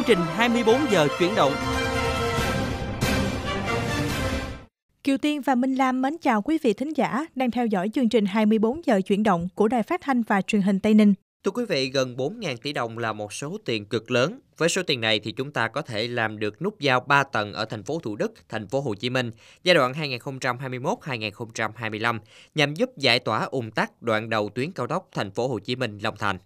Chương trình 24 giờ chuyển động. Kiều Tiên và Minh Lam mến chào quý vị thính giả đang theo dõi chương trình 24 giờ chuyển động của Đài Phát thanh và Truyền hình Tây Ninh. Thưa quý vị, gần 4.000 tỷ đồng là một số tiền cực lớn. Với số tiền này thì chúng ta có thể làm được nút giao 3 tầng ở thành phố Thủ Đức, thành phố Hồ Chí Minh giai đoạn 2021-2025 nhằm giúp giải tỏa ùn tắc đoạn đầu tuyến cao tốc thành phố Hồ Chí Minh Long Thành.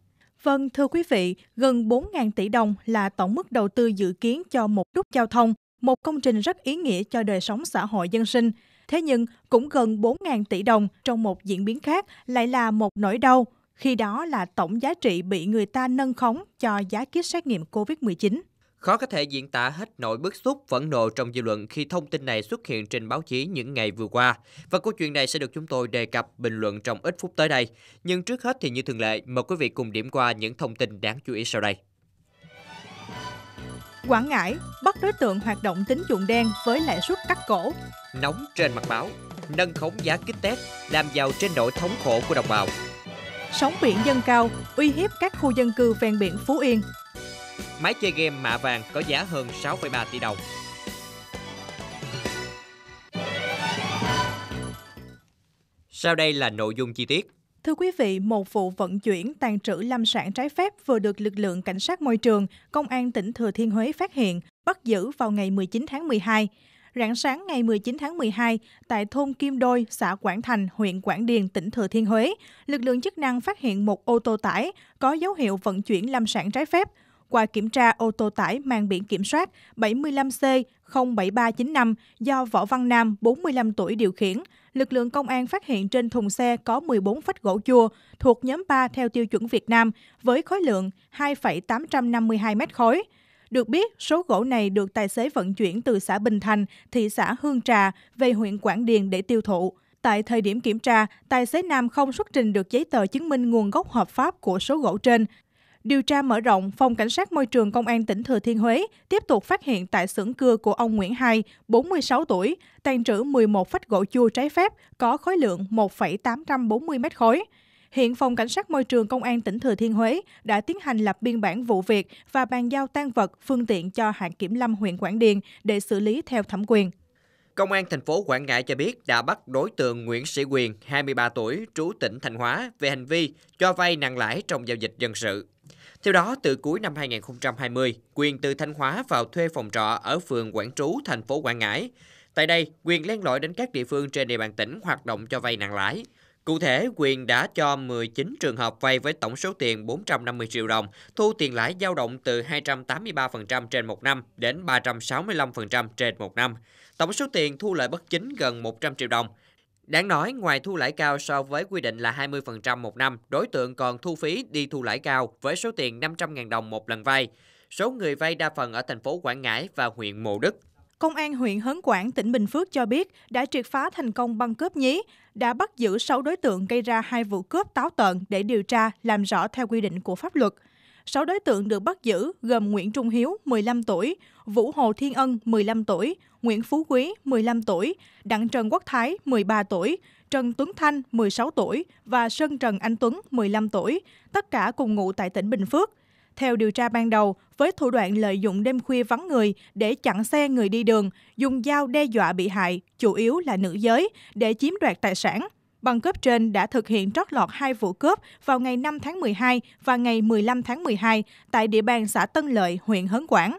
Vâng, thưa quý vị, gần 4.000 tỷ đồng là tổng mức đầu tư dự kiến cho một nút giao thông, một công trình rất ý nghĩa cho đời sống xã hội dân sinh. Thế nhưng, cũng gần 4.000 tỷ đồng trong một diễn biến khác lại là một nỗi đau, khi đó là tổng giá trị bị người ta nâng khống cho giá kit xét nghiệm COVID-19. Khó có thể diễn tả hết nỗi bức xúc, phẫn nộ trong dư luận khi thông tin này xuất hiện trên báo chí những ngày vừa qua. Và câu chuyện này sẽ được chúng tôi đề cập bình luận trong ít phút tới đây. Nhưng trước hết thì như thường lệ, mời quý vị cùng điểm qua những thông tin đáng chú ý sau đây. Quảng Ngãi bắt đối tượng hoạt động tín dụng đen với lãi suất cắt cổ. Nóng trên mặt báo, nâng khống giá kích test, làm giàu trên nỗi thống khổ của đồng bào. Sóng biển dâng cao, uy hiếp các khu dân cư ven biển Phú Yên, Máy chơi game mạ vàng có giá hơn 6,3 tỷ đồng. Sau đây là nội dung chi tiết. Thưa quý vị, một vụ vận chuyển tàn trữ lâm sản trái phép vừa được lực lượng cảnh sát môi trường, công an tỉnh Thừa Thiên Huế phát hiện, bắt giữ vào ngày 19 tháng 12. Rạng sáng ngày 19 tháng 12, tại thôn Kim Đôi, xã Quảng Thành, huyện Quảng Điền, tỉnh Thừa Thiên Huế, lực lượng chức năng phát hiện một ô tô tải có dấu hiệu vận chuyển lâm sản trái phép qua kiểm tra ô tô tải mang biển kiểm soát 75C07395 do Võ Văn Nam, 45 tuổi điều khiển, lực lượng công an phát hiện trên thùng xe có 14 phách gỗ chua thuộc nhóm 3 theo tiêu chuẩn Việt Nam với khối lượng 2,852 mét khối. Được biết, số gỗ này được tài xế vận chuyển từ xã Bình Thành, thị xã Hương Trà về huyện Quảng Điền để tiêu thụ. Tại thời điểm kiểm tra, tài xế Nam không xuất trình được giấy tờ chứng minh nguồn gốc hợp pháp của số gỗ trên, Điều tra mở rộng, Phòng Cảnh sát Môi trường Công an tỉnh Thừa Thiên Huế tiếp tục phát hiện tại xưởng cưa của ông Nguyễn Hai, 46 tuổi, tàn trữ 11 phách gỗ chua trái phép có khối lượng 1,840 mét khối. Hiện Phòng Cảnh sát Môi trường Công an tỉnh Thừa Thiên Huế đã tiến hành lập biên bản vụ việc và bàn giao tan vật, phương tiện cho hạt kiểm lâm huyện Quảng Điền để xử lý theo thẩm quyền. Công an thành phố Quảng Ngãi cho biết đã bắt đối tượng Nguyễn Sĩ Quyền, 23 tuổi, trú tỉnh Thanh Hóa về hành vi cho vay nặng lãi trong giao dịch dân sự. Theo đó, từ cuối năm 2020, Quyền từ Thanh Hóa vào thuê phòng trọ ở phường Quảng Trú, thành phố Quảng Ngãi. Tại đây, Quyền len lỏi đến các địa phương trên địa bàn tỉnh hoạt động cho vay nặng lãi. Cụ thể, Quyền đã cho 19 trường hợp vay với tổng số tiền 450 triệu đồng, thu tiền lãi dao động từ 283% trên một năm đến 365% trên một năm. Tổng số tiền thu lợi bất chính gần 100 triệu đồng. Đáng nói, ngoài thu lãi cao so với quy định là 20% một năm, đối tượng còn thu phí đi thu lãi cao với số tiền 500.000 đồng một lần vay. Số người vay đa phần ở thành phố Quảng Ngãi và huyện Mộ Đức. Công an huyện Hớn Quản, tỉnh Bình Phước cho biết đã triệt phá thành công băng cướp nhí, đã bắt giữ 6 đối tượng gây ra hai vụ cướp táo tợn để điều tra, làm rõ theo quy định của pháp luật. 6 đối tượng được bắt giữ gồm Nguyễn Trung Hiếu, 15 tuổi, Vũ Hồ Thiên Ân, 15 tuổi, Nguyễn Phú Quý, 15 tuổi, Đặng Trần Quốc Thái, 13 tuổi, Trần Tuấn Thanh, 16 tuổi và Sơn Trần Anh Tuấn, 15 tuổi, tất cả cùng ngụ tại tỉnh Bình Phước. Theo điều tra ban đầu, với thủ đoạn lợi dụng đêm khuya vắng người để chặn xe người đi đường, dùng dao đe dọa bị hại, chủ yếu là nữ giới, để chiếm đoạt tài sản, Băng cướp trên đã thực hiện trót lọt hai vụ cướp vào ngày 5 tháng 12 và ngày 15 tháng 12 tại địa bàn xã Tân Lợi, huyện Hớn Quảng.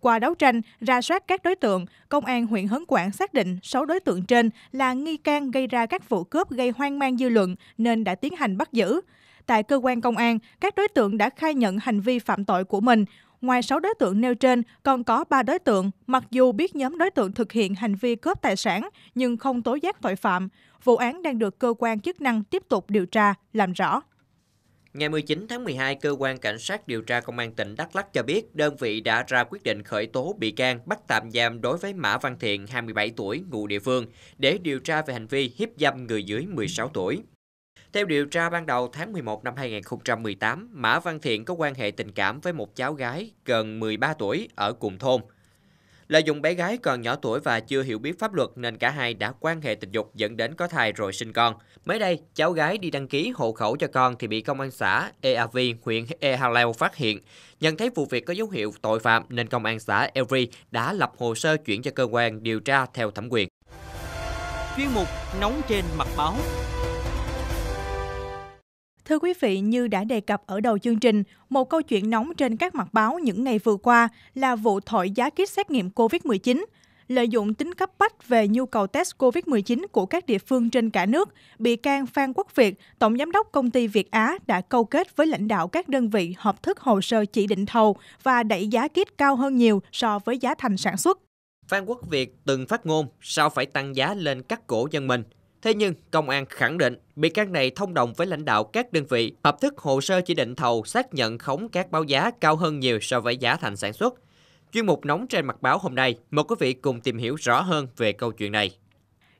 Qua đấu tranh, ra soát các đối tượng, Công an huyện Hớn Quảng xác định 6 đối tượng trên là nghi can gây ra các vụ cướp gây hoang mang dư luận nên đã tiến hành bắt giữ. Tại cơ quan công an, các đối tượng đã khai nhận hành vi phạm tội của mình, Ngoài 6 đối tượng nêu trên, còn có 3 đối tượng, mặc dù biết nhóm đối tượng thực hiện hành vi cướp tài sản nhưng không tố giác tội phạm. Vụ án đang được cơ quan chức năng tiếp tục điều tra, làm rõ. Ngày 19 tháng 12, Cơ quan Cảnh sát điều tra Công an tỉnh Đắk lắc cho biết đơn vị đã ra quyết định khởi tố bị can bắt tạm giam đối với Mã Văn Thiện, 27 tuổi, ngụ địa phương, để điều tra về hành vi hiếp dâm người dưới 16 tuổi. Theo điều tra ban đầu tháng 11 năm 2018, Mã Văn Thiện có quan hệ tình cảm với một cháu gái gần 13 tuổi ở cùng thôn. Lợi dụng bé gái còn nhỏ tuổi và chưa hiểu biết pháp luật nên cả hai đã quan hệ tình dục dẫn đến có thai rồi sinh con. Mới đây, cháu gái đi đăng ký hộ khẩu cho con thì bị công an xã EAV, huyện E phát hiện. Nhận thấy vụ việc có dấu hiệu tội phạm nên công an xã Eav đã lập hồ sơ chuyển cho cơ quan điều tra theo thẩm quyền. Chuyên mục Nóng trên mặt báo Thưa quý vị, như đã đề cập ở đầu chương trình, một câu chuyện nóng trên các mặt báo những ngày vừa qua là vụ thổi giá kit xét nghiệm COVID-19. Lợi dụng tính cấp bách về nhu cầu test COVID-19 của các địa phương trên cả nước, bị can Phan Quốc Việt, Tổng Giám đốc Công ty Việt Á đã câu kết với lãnh đạo các đơn vị hợp thức hồ sơ chỉ định thầu và đẩy giá kit cao hơn nhiều so với giá thành sản xuất. Phan Quốc Việt từng phát ngôn sao phải tăng giá lên cắt cổ dân mình – Thế nhưng, công an khẳng định bị can này thông đồng với lãnh đạo các đơn vị, hợp thức hồ sơ chỉ định thầu xác nhận khống các báo giá cao hơn nhiều so với giá thành sản xuất. Chuyên mục nóng trên mặt báo hôm nay, mời quý vị cùng tìm hiểu rõ hơn về câu chuyện này.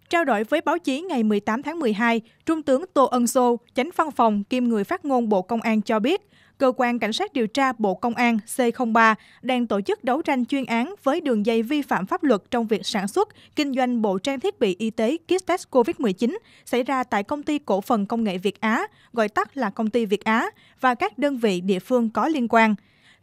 Trao đổi với báo chí ngày 18 tháng 12, Trung tướng Tô Ân Sô, chánh văn phòng kiêm người phát ngôn Bộ Công an cho biết, Cơ quan Cảnh sát điều tra Bộ Công an C03 đang tổ chức đấu tranh chuyên án với đường dây vi phạm pháp luật trong việc sản xuất, kinh doanh bộ trang thiết bị y tế kit test COVID-19 xảy ra tại công ty cổ phần công nghệ Việt Á, gọi tắt là công ty Việt Á, và các đơn vị địa phương có liên quan.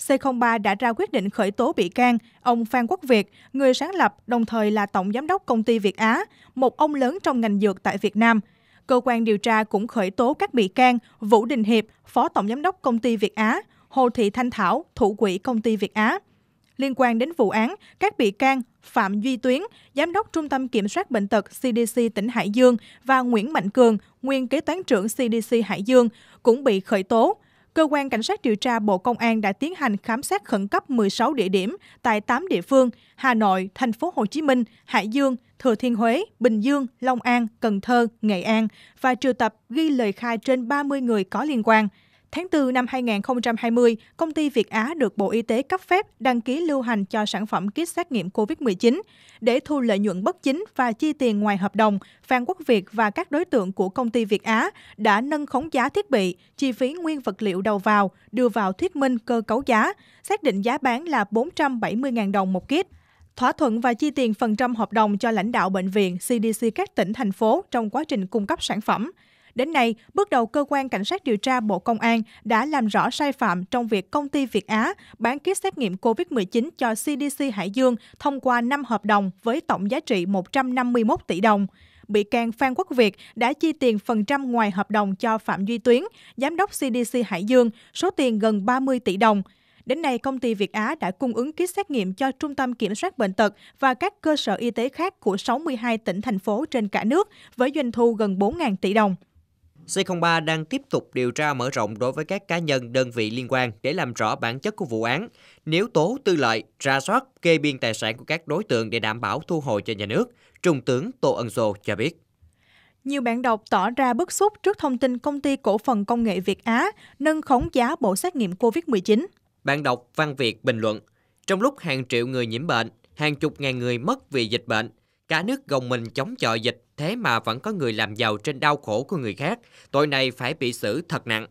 C03 đã ra quyết định khởi tố bị can ông Phan Quốc Việt, người sáng lập đồng thời là tổng giám đốc công ty Việt Á, một ông lớn trong ngành dược tại Việt Nam – cơ quan điều tra cũng khởi tố các bị can Vũ Đình Hiệp, Phó Tổng Giám đốc Công ty Việt Á, Hồ Thị Thanh Thảo, Thủ quỹ Công ty Việt Á. Liên quan đến vụ án, các bị can Phạm Duy Tuyến, Giám đốc Trung tâm Kiểm soát Bệnh tật CDC tỉnh Hải Dương và Nguyễn Mạnh Cường, Nguyên Kế toán trưởng CDC Hải Dương cũng bị khởi tố. Cơ quan Cảnh sát điều tra Bộ Công an đã tiến hành khám xét khẩn cấp 16 địa điểm tại 8 địa phương Hà Nội, Thành phố Hồ Chí Minh, Hải Dương, Thừa Thiên Huế, Bình Dương, Long An, Cần Thơ, Nghệ An và triệu tập ghi lời khai trên 30 người có liên quan – Tháng 4 năm 2020, công ty Việt Á được Bộ Y tế cấp phép đăng ký lưu hành cho sản phẩm kit xét nghiệm COVID-19. Để thu lợi nhuận bất chính và chi tiền ngoài hợp đồng, Phan Quốc Việt và các đối tượng của công ty Việt Á đã nâng khống giá thiết bị, chi phí nguyên vật liệu đầu vào, đưa vào thuyết minh cơ cấu giá, xác định giá bán là 470.000 đồng một kit thỏa thuận và chi tiền phần trăm hợp đồng cho lãnh đạo bệnh viện, CDC các tỉnh, thành phố trong quá trình cung cấp sản phẩm. Đến nay, bước đầu cơ quan cảnh sát điều tra Bộ Công an đã làm rõ sai phạm trong việc công ty Việt Á bán kit xét nghiệm COVID-19 cho CDC Hải Dương thông qua 5 hợp đồng với tổng giá trị 151 tỷ đồng bị can Phan Quốc Việt đã chi tiền phần trăm ngoài hợp đồng cho Phạm Duy Tuyến, giám đốc CDC Hải Dương, số tiền gần 30 tỷ đồng. Đến nay, công ty Việt Á đã cung ứng kit xét nghiệm cho Trung tâm Kiểm soát Bệnh tật và các cơ sở y tế khác của 62 tỉnh, thành phố trên cả nước với doanh thu gần 4.000 tỷ đồng. C03 đang tiếp tục điều tra mở rộng đối với các cá nhân đơn vị liên quan để làm rõ bản chất của vụ án, nếu tố tư lợi, ra soát, kê biên tài sản của các đối tượng để đảm bảo thu hồi cho nhà nước, Trung tướng Tô Ân Sô cho biết. Nhiều bạn đọc tỏ ra bức xúc trước thông tin công ty cổ phần công nghệ Việt Á nâng khống giá bộ xét nghiệm COVID-19. Bạn đọc Văn Việt bình luận, trong lúc hàng triệu người nhiễm bệnh, hàng chục ngàn người mất vì dịch bệnh, cả nước gồng mình chống chọi dịch thế mà vẫn có người làm giàu trên đau khổ của người khác, tội này phải bị xử thật nặng.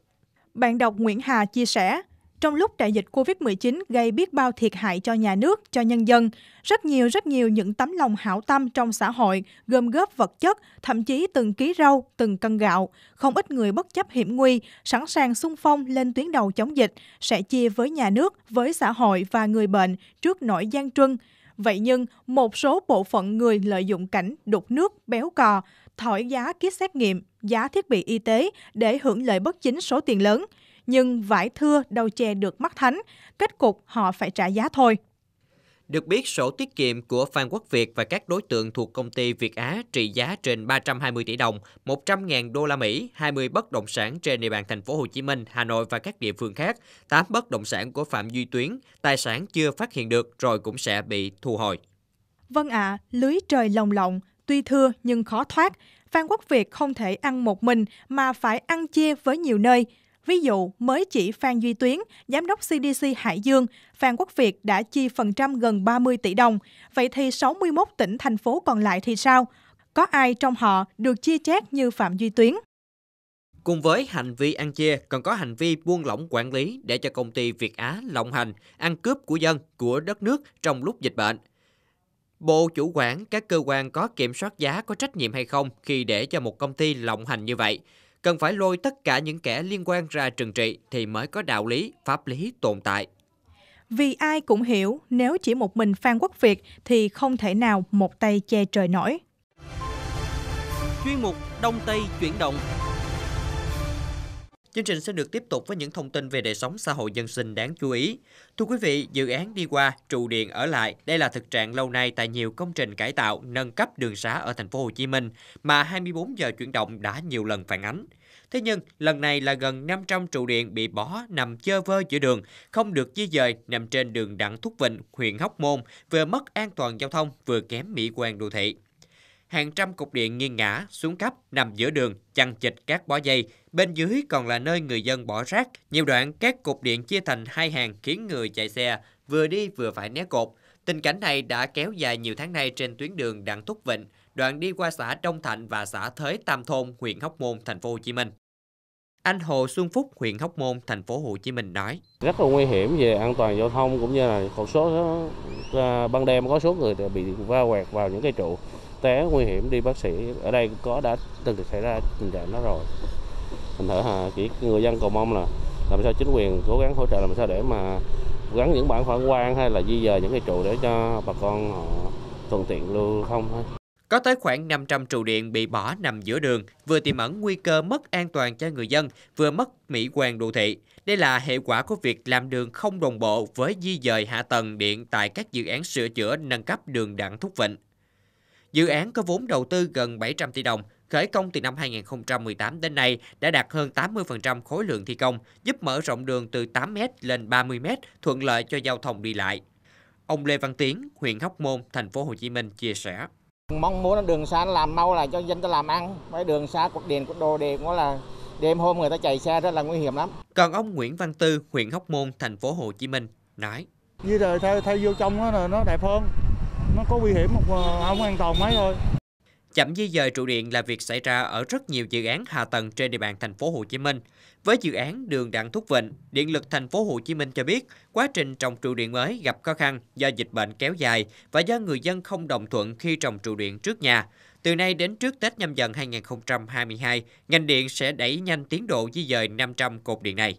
Bạn đọc Nguyễn Hà chia sẻ, trong lúc đại dịch COVID-19 gây biết bao thiệt hại cho nhà nước, cho nhân dân, rất nhiều rất nhiều những tấm lòng hảo tâm trong xã hội gom góp vật chất, thậm chí từng ký rau, từng cân gạo. Không ít người bất chấp hiểm nguy, sẵn sàng sung phong lên tuyến đầu chống dịch, sẽ chia với nhà nước, với xã hội và người bệnh trước nỗi gian truân. Vậy nhưng, một số bộ phận người lợi dụng cảnh đục nước, béo cò, thổi giá kit xét nghiệm, giá thiết bị y tế để hưởng lợi bất chính số tiền lớn. Nhưng vải thưa đâu che được mắt thánh, kết cục họ phải trả giá thôi. Được biết, sổ tiết kiệm của Phan Quốc Việt và các đối tượng thuộc công ty Việt Á trị giá trên 320 tỷ đồng, 100.000 đô la Mỹ, 20 bất động sản trên địa bàn thành phố Hồ Chí Minh, Hà Nội và các địa phương khác, 8 bất động sản của Phạm Duy Tuyến, tài sản chưa phát hiện được rồi cũng sẽ bị thu hồi. Vâng ạ, à, lưới trời lồng lộng, tuy thưa nhưng khó thoát. Phan Quốc Việt không thể ăn một mình mà phải ăn chia với nhiều nơi – Ví dụ, mới chỉ Phan Duy Tuyến, Giám đốc CDC Hải Dương, Phan Quốc Việt đã chi phần trăm gần 30 tỷ đồng. Vậy thì 61 tỉnh, thành phố còn lại thì sao? Có ai trong họ được chia chác như Phạm Duy Tuyến? Cùng với hành vi ăn chia, còn có hành vi buông lỏng quản lý để cho công ty Việt Á lộng hành, ăn cướp của dân, của đất nước trong lúc dịch bệnh. Bộ chủ quản các cơ quan có kiểm soát giá có trách nhiệm hay không khi để cho một công ty lộng hành như vậy? cần phải lôi tất cả những kẻ liên quan ra trừng trị thì mới có đạo lý, pháp lý tồn tại. Vì ai cũng hiểu, nếu chỉ một mình Phan Quốc Việt thì không thể nào một tay che trời nổi. Chuyên mục Đông Tây chuyển động Chương trình sẽ được tiếp tục với những thông tin về đời sống xã hội dân sinh đáng chú ý. Thưa quý vị, dự án đi qua, trụ điện ở lại, đây là thực trạng lâu nay tại nhiều công trình cải tạo, nâng cấp đường xá ở thành phố Hồ Chí Minh mà 24 giờ chuyển động đã nhiều lần phản ánh. Thế nhưng, lần này là gần 500 trụ điện bị bỏ nằm chơ vơ giữa đường, không được di dời nằm trên đường Đặng Thúc Vịnh, huyện Hóc Môn, vừa mất an toàn giao thông, vừa kém mỹ quan đô thị hàng trăm cục điện nghiêng ngã, xuống cấp, nằm giữa đường, chằng chịt các bó dây. Bên dưới còn là nơi người dân bỏ rác. Nhiều đoạn các cục điện chia thành hai hàng khiến người chạy xe vừa đi vừa phải né cột. Tình cảnh này đã kéo dài nhiều tháng nay trên tuyến đường Đặng Thúc Vịnh, đoạn đi qua xã Đông Thạnh và xã Thới Tam Thôn, huyện Hóc Môn, thành phố Hồ Chí Minh. Anh Hồ Xuân Phúc, huyện Hóc Môn, thành phố Hồ Chí Minh nói: Rất là nguy hiểm về an toàn giao thông cũng như là một số à, ban đêm có số người bị va quẹt vào những cây trụ tế nguy hiểm đi bác sĩ ở đây có đã từng xảy ra tình trạng đó rồi thành thử hà chỉ người dân cầu mong là làm sao chính quyền cố gắng hỗ trợ làm sao để mà gắn những bản phản quan hay là di dời những cái trụ để cho bà con họ thuận tiện lưu thông thôi có tới khoảng 500 trụ điện bị bỏ nằm giữa đường, vừa tiềm ẩn nguy cơ mất an toàn cho người dân, vừa mất mỹ quan đô thị. Đây là hệ quả của việc làm đường không đồng bộ với di dời hạ tầng điện tại các dự án sửa chữa nâng cấp đường đặng thúc vịnh. Dự án có vốn đầu tư gần 700 tỷ đồng, khởi công từ năm 2018 đến nay đã đạt hơn 80% khối lượng thi công, giúp mở rộng đường từ 8m lên 30m, thuận lợi cho giao thông đi lại. Ông Lê Văn Tiến, huyện Hóc Môn, thành phố Hồ Chí Minh chia sẻ: Mong muốn đường xa làm mau là cho dân ta làm ăn, Với đường xa cột đèn cột đồ đèn cũng là đêm hôm người ta chạy xe rất là nguy hiểm lắm. Còn ông Nguyễn Văn Tư, huyện Hóc Môn, thành phố Hồ Chí Minh nói: Như rồi thay, thay vô trong đó là nó đẹp hơn, nó có nguy hiểm một à, không an toàn mấy thôi Chậm di dời trụ điện là việc xảy ra ở rất nhiều dự án hạ tầng trên địa bàn thành phố Hồ Chí Minh. Với dự án đường Đặng Thúc Vịnh, Điện lực thành phố Hồ Chí Minh cho biết quá trình trồng trụ điện mới gặp khó khăn do dịch bệnh kéo dài và do người dân không đồng thuận khi trồng trụ điện trước nhà. Từ nay đến trước Tết nhâm dần 2022, ngành điện sẽ đẩy nhanh tiến độ di dời 500 cột điện này.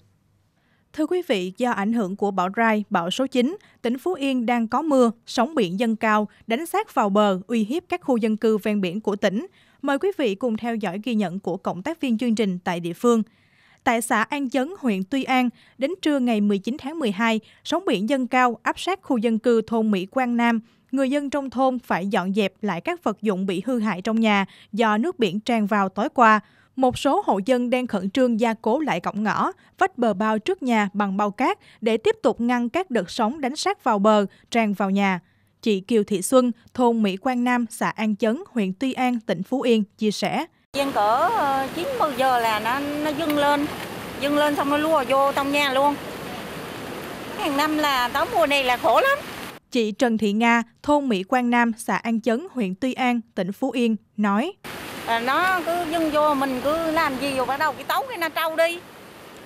Thưa quý vị, do ảnh hưởng của bão Rai, bão số 9, tỉnh Phú Yên đang có mưa, sóng biển dâng cao, đánh sát vào bờ, uy hiếp các khu dân cư ven biển của tỉnh. Mời quý vị cùng theo dõi ghi nhận của cộng tác viên chương trình tại địa phương. Tại xã An Chấn, huyện Tuy An, đến trưa ngày 19 tháng 12, sóng biển dâng cao áp sát khu dân cư thôn Mỹ Quang Nam. Người dân trong thôn phải dọn dẹp lại các vật dụng bị hư hại trong nhà do nước biển tràn vào tối qua một số hộ dân đang khẩn trương gia cố lại cổng ngõ, vách bờ bao trước nhà bằng bao cát để tiếp tục ngăn các đợt sóng đánh sát vào bờ, tràn vào nhà. Chị Kiều Thị Xuân, thôn Mỹ Quang Nam, xã An Chấn, huyện Tuy An, tỉnh Phú Yên chia sẻ. Yên cỡ 90 giờ là nó nó dâng lên, dâng lên xong nó lùa vô trong nhà luôn. Hàng năm là tám mùa này là khổ lắm. Chị Trần Thị Nga, thôn Mỹ Quang Nam, xã An Chấn, huyện Tuy An, tỉnh Phú Yên nói nó cứ dưng vô mình cứ làm gì rồi bắt đầu cái tấu cái na trâu đi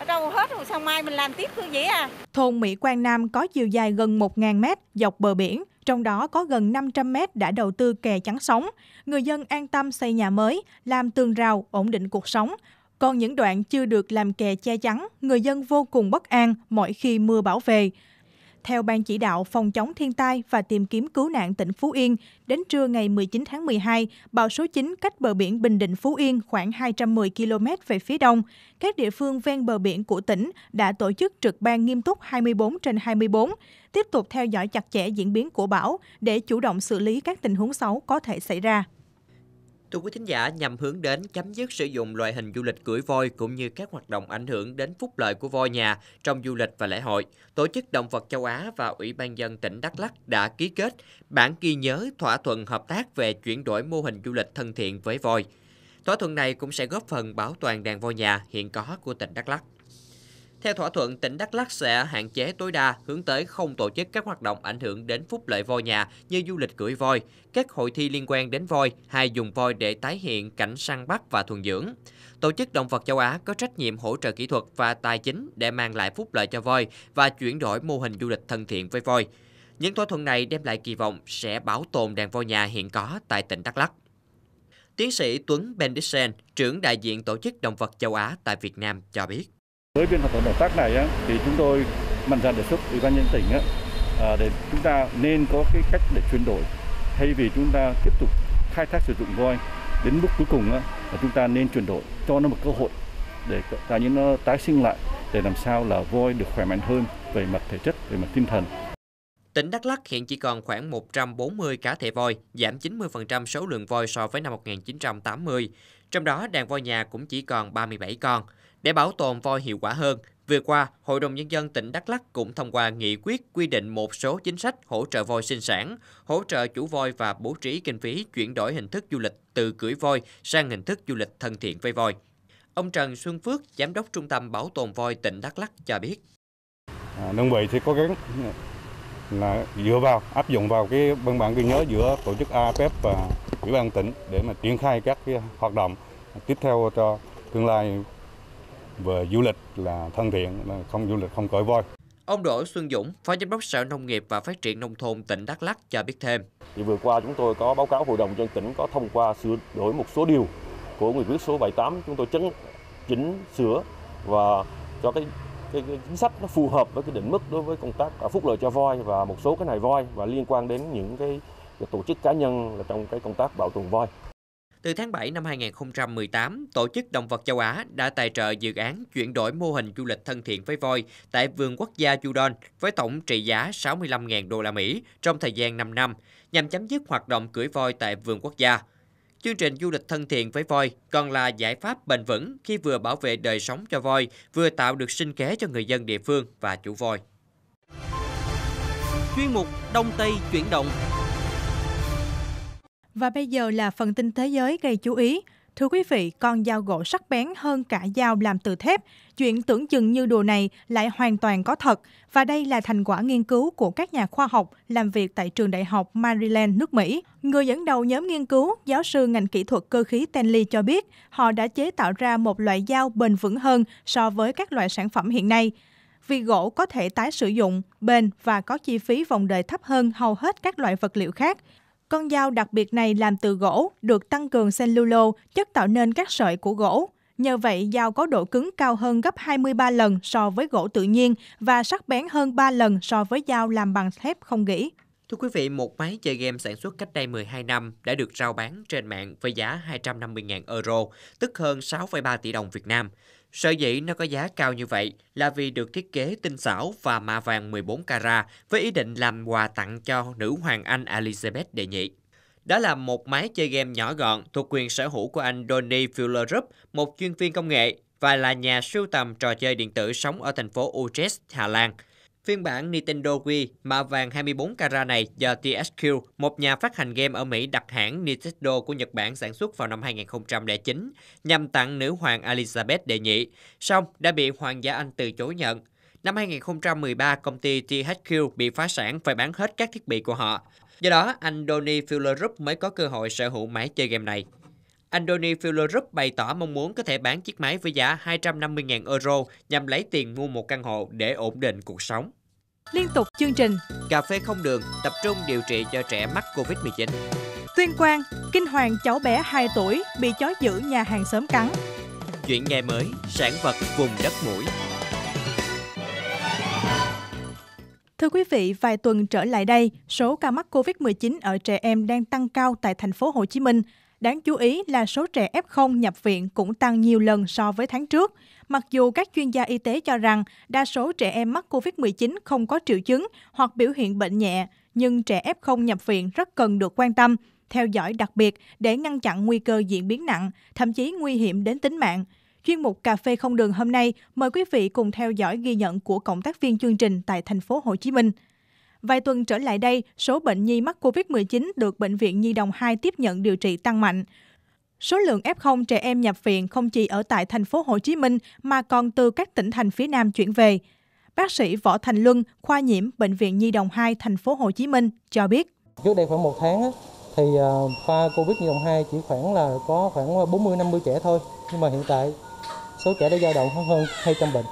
trâu hết rồi sao mai mình làm tiếp cứ vậy à. Thôn Mỹ Quang Nam có chiều dài gần 1.000 mét dọc bờ biển, trong đó có gần 500 mét đã đầu tư kè chắn sóng. Người dân an tâm xây nhà mới, làm tường rào, ổn định cuộc sống. Còn những đoạn chưa được làm kè che chắn, người dân vô cùng bất an mỗi khi mưa bão về. Theo Ban chỉ đạo phòng chống thiên tai và tìm kiếm cứu nạn tỉnh Phú Yên, đến trưa ngày 19 tháng 12, bão số 9 cách bờ biển Bình Định Phú Yên khoảng 210 km về phía đông. Các địa phương ven bờ biển của tỉnh đã tổ chức trực ban nghiêm túc 24 trên 24, tiếp tục theo dõi chặt chẽ diễn biến của bão để chủ động xử lý các tình huống xấu có thể xảy ra. Thưa quý thính giả, nhằm hướng đến chấm dứt sử dụng loại hình du lịch cưỡi voi cũng như các hoạt động ảnh hưởng đến phúc lợi của voi nhà trong du lịch và lễ hội, Tổ chức Động vật Châu Á và Ủy ban dân tỉnh Đắk Lắk đã ký kết bản ghi nhớ thỏa thuận hợp tác về chuyển đổi mô hình du lịch thân thiện với voi. Thỏa thuận này cũng sẽ góp phần bảo toàn đàn voi nhà hiện có của tỉnh Đắk Lắk. Theo thỏa thuận, tỉnh Đắk Lắk sẽ hạn chế tối đa hướng tới không tổ chức các hoạt động ảnh hưởng đến phúc lợi voi nhà như du lịch cưỡi voi, các hội thi liên quan đến voi hay dùng voi để tái hiện cảnh săn bắt và thuần dưỡng. Tổ chức Động vật Châu Á có trách nhiệm hỗ trợ kỹ thuật và tài chính để mang lại phúc lợi cho voi và chuyển đổi mô hình du lịch thân thiện với voi. Những thỏa thuận này đem lại kỳ vọng sẽ bảo tồn đàn voi nhà hiện có tại tỉnh Đắk Lắk. Tiến sĩ Tuấn Bendixen, trưởng đại diện Tổ chức Động vật Châu Á tại Việt Nam cho biết. Với biên phòng hợp tác này thì chúng tôi mạnh dạn đề xuất ủy ban nhân tỉnh á à, để chúng ta nên có cái cách để chuyển đổi thay vì chúng ta tiếp tục khai thác sử dụng voi đến lúc cuối cùng á là chúng ta nên chuyển đổi cho nó một cơ hội để ta những nó tái sinh lại để làm sao là voi được khỏe mạnh hơn về mặt thể chất, về mặt tinh thần. Tỉnh Đắk Lắk hiện chỉ còn khoảng 140 cá thể voi, giảm 90% số lượng voi so với năm 1980. Trong đó, đàn voi nhà cũng chỉ còn 37 con. Để bảo tồn voi hiệu quả hơn, vừa qua, Hội đồng Nhân dân tỉnh Đắk Lắk cũng thông qua nghị quyết quy định một số chính sách hỗ trợ voi sinh sản, hỗ trợ chủ voi và bố trí kinh phí chuyển đổi hình thức du lịch từ cưỡi voi sang hình thức du lịch thân thiện với voi. Ông Trần Xuân Phước, Giám đốc Trung tâm Bảo tồn voi tỉnh Đắk Lắk cho biết. À, đơn vị thì có gắng là dựa vào áp dụng vào cái văn bản ghi nhớ giữa tổ chức APF e và ủy ban tỉnh để mà triển khai các cái hoạt động tiếp theo cho tương lai về du lịch là thân thiện, không du lịch không cởi voi. Ông Đỗ Xuân Dũng, Phó Giám đốc Sở Nông nghiệp và Phát triển Nông thôn tỉnh Đắk Lắk cho biết thêm. Thì vừa qua chúng tôi có báo cáo Hội đồng dân tỉnh có thông qua sửa đổi một số điều của nghị quyết số 78 chúng tôi chấn chỉnh sửa và cho cái cái, cái chính sách nó phù hợp với cái định mức đối với công tác à, phúc lợi cho voi và một số cái này voi và liên quan đến những cái, cái tổ chức cá nhân là trong cái công tác bảo tồn voi. Từ tháng 7 năm 2018, Tổ chức Động vật châu Á đã tài trợ dự án chuyển đổi mô hình du lịch thân thiện với voi tại vườn quốc gia Judon với tổng trị giá 65.000 đô la Mỹ trong thời gian 5 năm nhằm chấm dứt hoạt động cưỡi voi tại vườn quốc gia. Chương trình du lịch thân thiện với voi còn là giải pháp bền vững khi vừa bảo vệ đời sống cho voi, vừa tạo được sinh kế cho người dân địa phương và chủ voi. Chuyên mục Đông Tây chuyển động và bây giờ là phần tin thế giới gây chú ý. Thưa quý vị, con dao gỗ sắc bén hơn cả dao làm từ thép. Chuyện tưởng chừng như đùa này lại hoàn toàn có thật. Và đây là thành quả nghiên cứu của các nhà khoa học làm việc tại trường đại học Maryland, nước Mỹ. Người dẫn đầu nhóm nghiên cứu, giáo sư ngành kỹ thuật cơ khí Tenley cho biết, họ đã chế tạo ra một loại dao bền vững hơn so với các loại sản phẩm hiện nay vì gỗ có thể tái sử dụng, bền và có chi phí vòng đời thấp hơn hầu hết các loại vật liệu khác. Con dao đặc biệt này làm từ gỗ, được tăng cường cellulo, chất tạo nên các sợi của gỗ. Nhờ vậy, dao có độ cứng cao hơn gấp 23 lần so với gỗ tự nhiên và sắc bén hơn 3 lần so với dao làm bằng thép không gỉ. Thưa quý vị, một máy chơi game sản xuất cách đây 12 năm đã được rao bán trên mạng với giá 250.000 euro, tức hơn 6,3 tỷ đồng Việt Nam. Sở dĩ nó có giá cao như vậy là vì được thiết kế tinh xảo và mạ vàng 14 carat với ý định làm quà tặng cho nữ hoàng Anh Elizabeth đệ nhị. Đó là một máy chơi game nhỏ gọn thuộc quyền sở hữu của anh Donny Fillerup, một chuyên viên công nghệ và là nhà sưu tầm trò chơi điện tử sống ở thành phố Utrecht, Hà Lan – Phiên bản Nintendo Wii mạ vàng 24 carat này do THQ, một nhà phát hành game ở Mỹ đặt hãng Nintendo của Nhật Bản sản xuất vào năm 2009 nhằm tặng nữ hoàng Elizabeth đệ nhị, song đã bị hoàng gia Anh từ chối nhận. Năm 2013, công ty THQ bị phá sản phải bán hết các thiết bị của họ. Do đó, anh Donny Fillerup mới có cơ hội sở hữu máy chơi game này. Anh Donny Fillerup bày tỏ mong muốn có thể bán chiếc máy với giá 250.000 euro nhằm lấy tiền mua một căn hộ để ổn định cuộc sống liên tục chương trình Cà phê không đường tập trung điều trị cho trẻ mắc Covid-19. Tuyên Quang, kinh hoàng cháu bé 2 tuổi bị chó giữ nhà hàng xóm cắn. Chuyện nghe mới, sản vật vùng đất mũi. Thưa quý vị, vài tuần trở lại đây, số ca mắc COVID-19 ở trẻ em đang tăng cao tại thành phố Hồ Chí Minh. Đáng chú ý là số trẻ F0 nhập viện cũng tăng nhiều lần so với tháng trước mặc dù các chuyên gia y tế cho rằng đa số trẻ em mắc COVID-19 không có triệu chứng hoặc biểu hiện bệnh nhẹ, nhưng trẻ F0 nhập viện rất cần được quan tâm, theo dõi đặc biệt để ngăn chặn nguy cơ diễn biến nặng, thậm chí nguy hiểm đến tính mạng. Chuyên mục Cà phê không đường hôm nay mời quý vị cùng theo dõi ghi nhận của cộng tác viên chương trình tại thành phố Hồ Chí Minh. Vài tuần trở lại đây, số bệnh nhi mắc COVID-19 được Bệnh viện Nhi đồng 2 tiếp nhận điều trị tăng mạnh. Số lượng F0 trẻ em nhập viện không chỉ ở tại thành phố Hồ Chí Minh mà còn từ các tỉnh thành phía Nam chuyển về. Bác sĩ Võ Thành Luân, khoa nhiễm bệnh viện Nhi đồng 2 thành phố Hồ Chí Minh cho biết. Trước đây khoảng một tháng thì khoa à, Covid Nhi đồng 2 chỉ khoảng là có khoảng 40 50 trẻ thôi, nhưng mà hiện tại số trẻ đã dao động hơn 200 bệnh.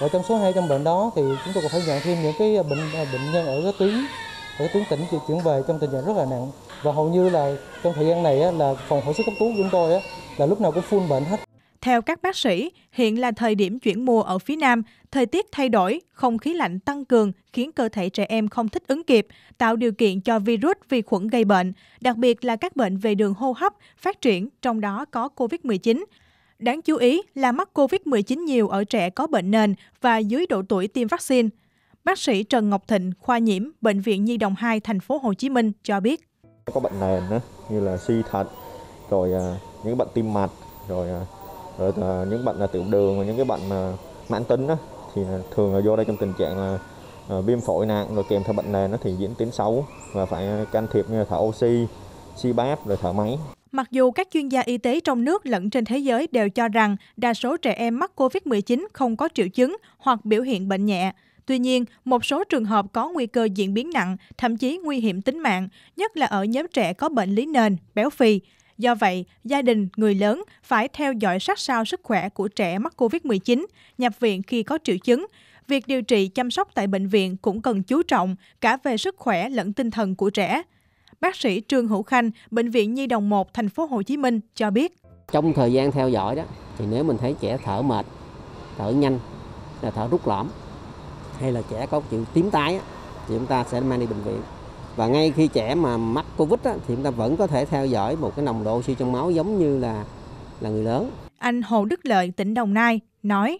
Và trong số 200 bệnh đó thì chúng tôi còn phải nhận thêm những cái à, bệnh à, bệnh nhân ở cái tuyến của tuyến tỉnh chuyển về trong tình trạng rất là nặng và hầu như là trong thời gian này là phòng hồi sức cấp cứu của chúng tôi là lúc nào cũng full bệnh hết. Theo các bác sĩ, hiện là thời điểm chuyển mùa ở phía Nam, thời tiết thay đổi, không khí lạnh tăng cường khiến cơ thể trẻ em không thích ứng kịp, tạo điều kiện cho virus vi khuẩn gây bệnh, đặc biệt là các bệnh về đường hô hấp phát triển, trong đó có COVID-19. Đáng chú ý là mắc COVID-19 nhiều ở trẻ có bệnh nền và dưới độ tuổi tiêm vaccine. Bác sĩ Trần Ngọc Thịnh, khoa nhiễm, Bệnh viện Nhi đồng 2, thành phố Hồ Chí Minh cho biết. Có bệnh nền như là suy thận, rồi à, những bệnh tim mạch, rồi, à, rồi à, những bệnh là tiểu đường, những cái bệnh mà mãn tính đó, thì thường là vô đây trong tình trạng là viêm phổi nặng rồi kèm theo bệnh nền nó thì diễn tiến xấu và phải can thiệp như là thở oxy, si báp rồi thở máy. Mặc dù các chuyên gia y tế trong nước lẫn trên thế giới đều cho rằng đa số trẻ em mắc COVID-19 không có triệu chứng hoặc biểu hiện bệnh nhẹ, Tuy nhiên, một số trường hợp có nguy cơ diễn biến nặng, thậm chí nguy hiểm tính mạng, nhất là ở nhóm trẻ có bệnh lý nền, béo phì. Do vậy, gia đình, người lớn phải theo dõi sát sao sức khỏe của trẻ mắc COVID-19, nhập viện khi có triệu chứng. Việc điều trị chăm sóc tại bệnh viện cũng cần chú trọng cả về sức khỏe lẫn tinh thần của trẻ. Bác sĩ Trương Hữu Khanh, bệnh viện Nhi đồng 1 thành phố Hồ Chí Minh cho biết. Trong thời gian theo dõi đó thì nếu mình thấy trẻ thở mệt, thở nhanh, là thở rút lõm hay là trẻ có chịu tím tái á, thì chúng ta sẽ mang đi bệnh viện và ngay khi trẻ mà mắc covid á, thì chúng ta vẫn có thể theo dõi một cái nồng độ oxy trong máu giống như là là người lớn anh Hồ Đức Lợi tỉnh Đồng Nai nói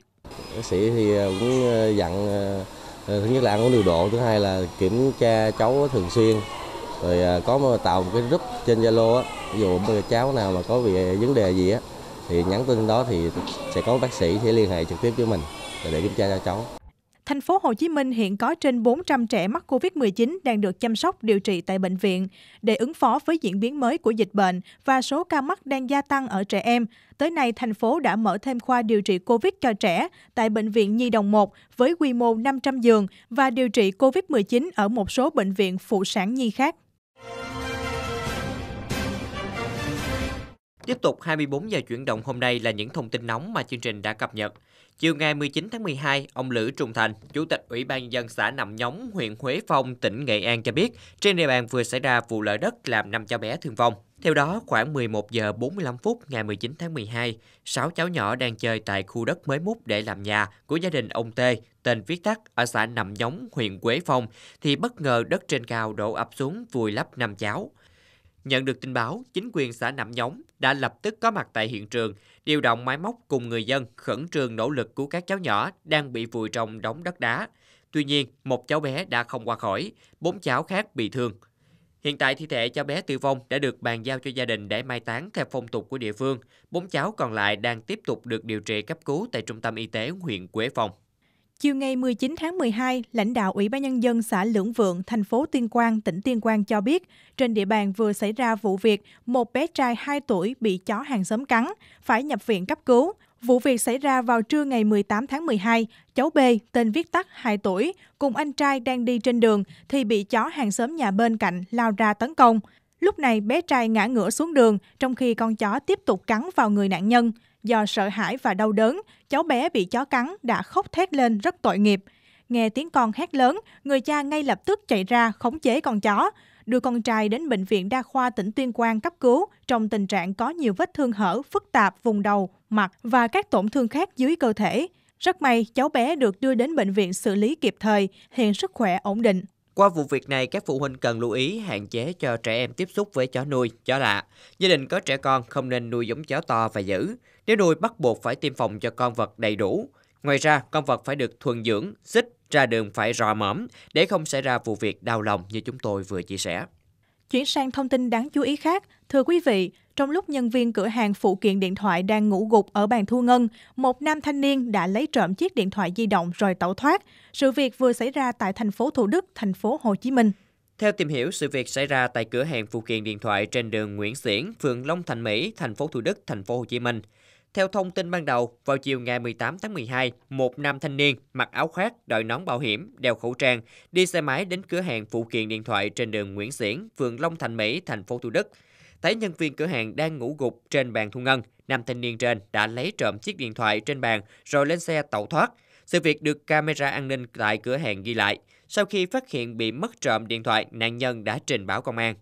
bác sĩ thì ờ, cũng ờ, dặn ờ, thứ nhất là ăn uống điều độ thứ hai là kiểm tra cháu thường xuyên rồi có mà tạo một cái group trên zalo á ví dụ cháu nào mà có về vấn đề gì á thì nhắn tin đó thì sẽ có bác sĩ sẽ liên hệ trực tiếp với mình để kiểm tra cho cháu thành phố Hồ Chí Minh hiện có trên 400 trẻ mắc COVID-19 đang được chăm sóc điều trị tại bệnh viện. Để ứng phó với diễn biến mới của dịch bệnh và số ca mắc đang gia tăng ở trẻ em, tới nay thành phố đã mở thêm khoa điều trị COVID cho trẻ tại Bệnh viện Nhi Đồng 1 với quy mô 500 giường và điều trị COVID-19 ở một số bệnh viện phụ sản nhi khác. Tiếp tục 24 giờ chuyển động hôm nay là những thông tin nóng mà chương trình đã cập nhật. Chiều ngày 19 tháng 12, ông Lữ Trung Thành, Chủ tịch Ủy ban dân xã Nằm Nhóng, huyện Huế Phong, tỉnh Nghệ An cho biết, trên địa bàn vừa xảy ra vụ lở đất làm 5 cháu bé thương vong. Theo đó, khoảng 11 giờ 45 phút ngày 19 tháng 12, 6 cháu nhỏ đang chơi tại khu đất mới múc để làm nhà của gia đình ông Tê, tên viết tắt, ở xã Nằm Nhóng, huyện Quế Phong, thì bất ngờ đất trên cao đổ ập xuống vùi lấp 5 cháu. Nhận được tin báo, chính quyền xã Nạm Nhóng đã lập tức có mặt tại hiện trường, điều động máy móc cùng người dân khẩn trương nỗ lực cứu các cháu nhỏ đang bị vùi trong đống đất đá. Tuy nhiên, một cháu bé đã không qua khỏi, bốn cháu khác bị thương. Hiện tại thi thể cháu bé tử vong đã được bàn giao cho gia đình để mai táng theo phong tục của địa phương. Bốn cháu còn lại đang tiếp tục được điều trị cấp cứu tại trung tâm y tế huyện Quế Phong. Chiều ngày 19 tháng 12, lãnh đạo Ủy ban Nhân dân xã Lưỡng Vượng, thành phố Tuyên Quang, tỉnh Tuyên Quang cho biết, trên địa bàn vừa xảy ra vụ việc một bé trai 2 tuổi bị chó hàng xóm cắn, phải nhập viện cấp cứu. Vụ việc xảy ra vào trưa ngày 18 tháng 12, cháu B, tên viết tắt 2 tuổi, cùng anh trai đang đi trên đường thì bị chó hàng xóm nhà bên cạnh lao ra tấn công. Lúc này bé trai ngã ngửa xuống đường trong khi con chó tiếp tục cắn vào người nạn nhân. Do sợ hãi và đau đớn, cháu bé bị chó cắn đã khóc thét lên rất tội nghiệp. Nghe tiếng con hét lớn, người cha ngay lập tức chạy ra khống chế con chó, đưa con trai đến bệnh viện đa khoa tỉnh Tuyên Quang cấp cứu trong tình trạng có nhiều vết thương hở phức tạp vùng đầu, mặt và các tổn thương khác dưới cơ thể. Rất may, cháu bé được đưa đến bệnh viện xử lý kịp thời, hiện sức khỏe ổn định. Qua vụ việc này, các phụ huynh cần lưu ý hạn chế cho trẻ em tiếp xúc với chó nuôi, chó lạ. Gia đình có trẻ con không nên nuôi giống chó to và dữ. Nếu nuôi bắt buộc phải tiêm phòng cho con vật đầy đủ. Ngoài ra, con vật phải được thuần dưỡng, xích, ra đường phải rò mõm để không xảy ra vụ việc đau lòng như chúng tôi vừa chia sẻ. Chuyển sang thông tin đáng chú ý khác, thưa quý vị, trong lúc nhân viên cửa hàng phụ kiện điện thoại đang ngủ gục ở bàn thu ngân, một nam thanh niên đã lấy trộm chiếc điện thoại di động rồi tẩu thoát. Sự việc vừa xảy ra tại thành phố Thủ Đức, thành phố Hồ Chí Minh. Theo tìm hiểu, sự việc xảy ra tại cửa hàng phụ kiện điện thoại trên đường Nguyễn Xiển, phường Long Thành Mỹ, thành phố Thủ Đức, thành phố Hồ Chí Minh. Theo thông tin ban đầu, vào chiều ngày 18 tháng 12, một nam thanh niên mặc áo khoác, đội nón bảo hiểm, đeo khẩu trang, đi xe máy đến cửa hàng phụ kiện điện thoại trên đường Nguyễn Xiển, phường Long Thành Mỹ, thành phố Thủ Đức. Thấy nhân viên cửa hàng đang ngủ gục trên bàn thu ngân, nam thanh niên trên đã lấy trộm chiếc điện thoại trên bàn rồi lên xe tẩu thoát. Sự việc được camera an ninh tại cửa hàng ghi lại. Sau khi phát hiện bị mất trộm điện thoại, nạn nhân đã trình báo công an.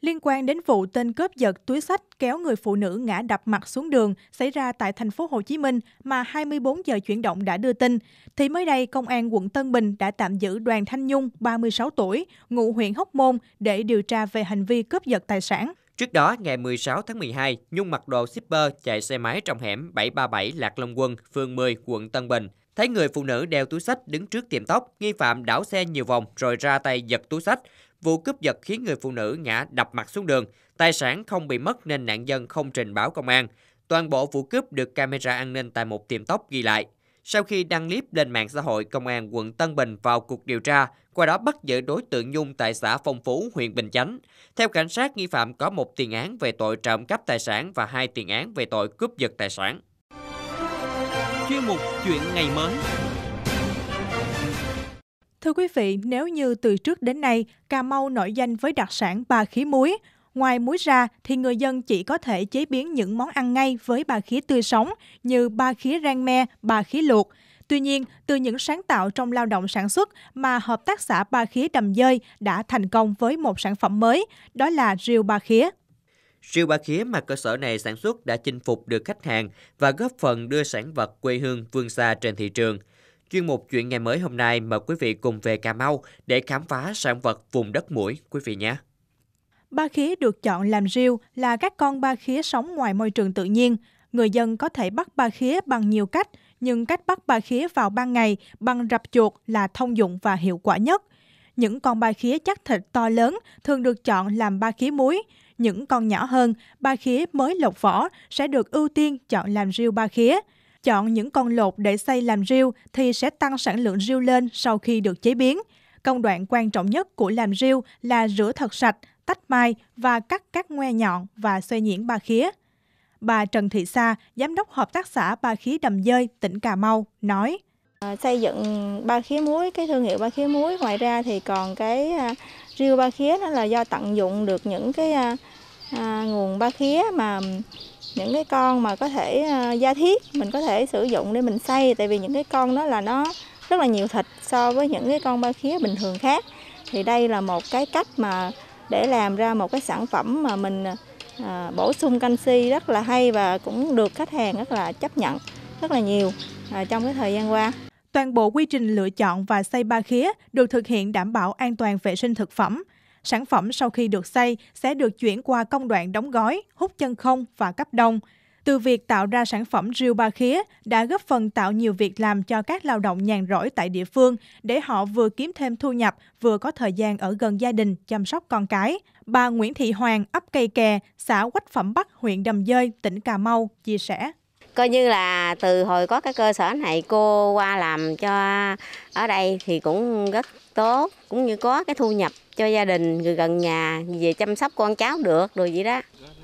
Liên quan đến vụ tên cướp giật túi sách kéo người phụ nữ ngã đập mặt xuống đường xảy ra tại thành phố Hồ Chí Minh mà 24 giờ chuyển động đã đưa tin, thì mới đây công an quận Tân Bình đã tạm giữ Đoàn Thanh Nhung, 36 tuổi, ngụ huyện Hóc Môn để điều tra về hành vi cướp giật tài sản. Trước đó, ngày 16 tháng 12, Nhung mặc đồ shipper chạy xe máy trong hẻm 737 Lạc Long Quân, phường 10, quận Tân Bình. Thấy người phụ nữ đeo túi sách đứng trước tiệm tóc, nghi phạm đảo xe nhiều vòng rồi ra tay giật túi sách. Vụ cướp giật khiến người phụ nữ ngã đập mặt xuống đường. Tài sản không bị mất nên nạn nhân không trình báo công an. Toàn bộ vụ cướp được camera an ninh tại một tiệm tóc ghi lại. Sau khi đăng clip lên mạng xã hội, Công an quận Tân Bình vào cuộc điều tra, qua đó bắt giữ đối tượng Nhung tại xã Phong Phú, huyện Bình Chánh. Theo cảnh sát, nghi phạm có một tiền án về tội trộm cắp tài sản và hai tiền án về tội cướp giật tài sản. Chuyên mục Chuyện ngày mới Thưa quý vị, nếu như từ trước đến nay, Cà Mau nổi danh với đặc sản ba khí muối, Ngoài muối ra thì người dân chỉ có thể chế biến những món ăn ngay với ba khía tươi sống như ba khía rang me, ba khía luộc. Tuy nhiên, từ những sáng tạo trong lao động sản xuất mà Hợp tác xã Ba Khía Đầm Dơi đã thành công với một sản phẩm mới, đó là rượu ba khía. Rượu ba khía mà cơ sở này sản xuất đã chinh phục được khách hàng và góp phần đưa sản vật quê hương vương xa trên thị trường. Chuyên mục Chuyện ngày mới hôm nay mời quý vị cùng về Cà Mau để khám phá sản vật vùng đất mũi quý vị nhé. Ba khía được chọn làm rêu là các con ba khía sống ngoài môi trường tự nhiên. Người dân có thể bắt ba khía bằng nhiều cách – nhưng cách bắt ba khía vào ban ngày bằng rập chuột là thông dụng và hiệu quả nhất. Những con ba khía chắc thịt to lớn thường được chọn làm ba khía muối. Những con nhỏ hơn, ba khía mới lột vỏ sẽ được ưu tiên chọn làm riêu ba khía. Chọn những con lột để xây làm riêu thì sẽ tăng sản lượng riêu lên sau khi được chế biến. Công đoạn quan trọng nhất của làm riêu là rửa thật sạch, tách mai và cắt các ngoe nhọn và xoay nhuyễn ba khía. Bà Trần Thị Sa, Giám đốc Hợp tác xã Ba Khía Đầm Dơi, tỉnh Cà Mau, nói. À, xây dựng ba khía muối, cái thương hiệu ba khía muối. Ngoài ra thì còn cái à, riêu ba khía đó là do tận dụng được những cái à, à, nguồn ba khía mà những cái con mà có thể gia thiết mình có thể sử dụng để mình xây tại vì những cái con đó là nó rất là nhiều thịt so với những cái con ba khía bình thường khác thì đây là một cái cách mà để làm ra một cái sản phẩm mà mình à, bổ sung canxi rất là hay và cũng được khách hàng rất là chấp nhận rất là nhiều à, trong cái thời gian qua. Toàn bộ quy trình lựa chọn và xây ba khía được thực hiện đảm bảo an toàn vệ sinh thực phẩm. Sản phẩm sau khi được xây sẽ được chuyển qua công đoạn đóng gói, hút chân không và cấp đông. Từ việc tạo ra sản phẩm rêu ba khía đã góp phần tạo nhiều việc làm cho các lao động nhàn rỗi tại địa phương để họ vừa kiếm thêm thu nhập vừa có thời gian ở gần gia đình chăm sóc con cái. Bà Nguyễn Thị Hoàng, ấp Cây Kè, xã Quách Phẩm Bắc, huyện Đầm Dơi, tỉnh Cà Mau, chia sẻ coi như là từ hồi có cái cơ sở này cô qua làm cho ở đây thì cũng rất tốt cũng như có cái thu nhập cho gia đình người gần nhà về chăm sóc con cháu được rồi vậy đó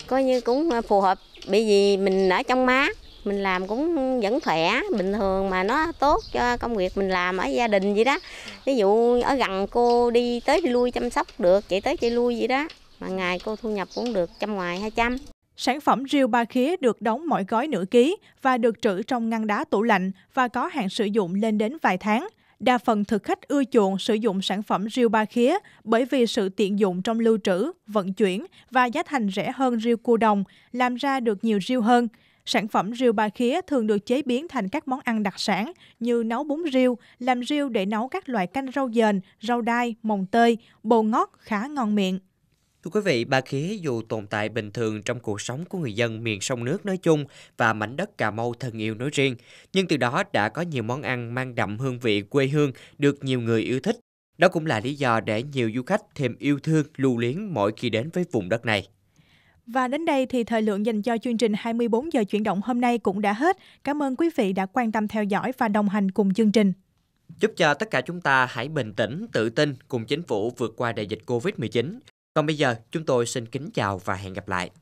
coi như cũng phù hợp bởi vì mình ở trong mát mình làm cũng vẫn khỏe bình thường mà nó tốt cho công việc mình làm ở gia đình vậy đó ví dụ ở gần cô đi tới đi lui chăm sóc được chạy tới chạy lui vậy đó mà ngày cô thu nhập cũng được trăm ngoài hai trăm Sản phẩm riêu ba khía được đóng mỗi gói nửa ký và được trữ trong ngăn đá tủ lạnh và có hạn sử dụng lên đến vài tháng. Đa phần thực khách ưa chuộng sử dụng sản phẩm riêu ba khía bởi vì sự tiện dụng trong lưu trữ, vận chuyển và giá thành rẻ hơn riêu cua đồng, làm ra được nhiều riêu hơn. Sản phẩm rêu ba khía thường được chế biến thành các món ăn đặc sản như nấu bún rêu, làm rêu để nấu các loại canh rau dền, rau đai, mồng tơi, bồ ngót khá ngon miệng. Thưa quý vị, ba khía dù tồn tại bình thường trong cuộc sống của người dân miền sông nước nói chung và mảnh đất Cà Mau thân yêu nói riêng, nhưng từ đó đã có nhiều món ăn mang đậm hương vị quê hương được nhiều người yêu thích. Đó cũng là lý do để nhiều du khách thêm yêu thương, lưu luyến mỗi khi đến với vùng đất này. Và đến đây thì thời lượng dành cho chương trình 24 giờ chuyển động hôm nay cũng đã hết. Cảm ơn quý vị đã quan tâm theo dõi và đồng hành cùng chương trình. Chúc cho tất cả chúng ta hãy bình tĩnh, tự tin cùng chính phủ vượt qua đại dịch Covid-19. Còn bây giờ, chúng tôi xin kính chào và hẹn gặp lại.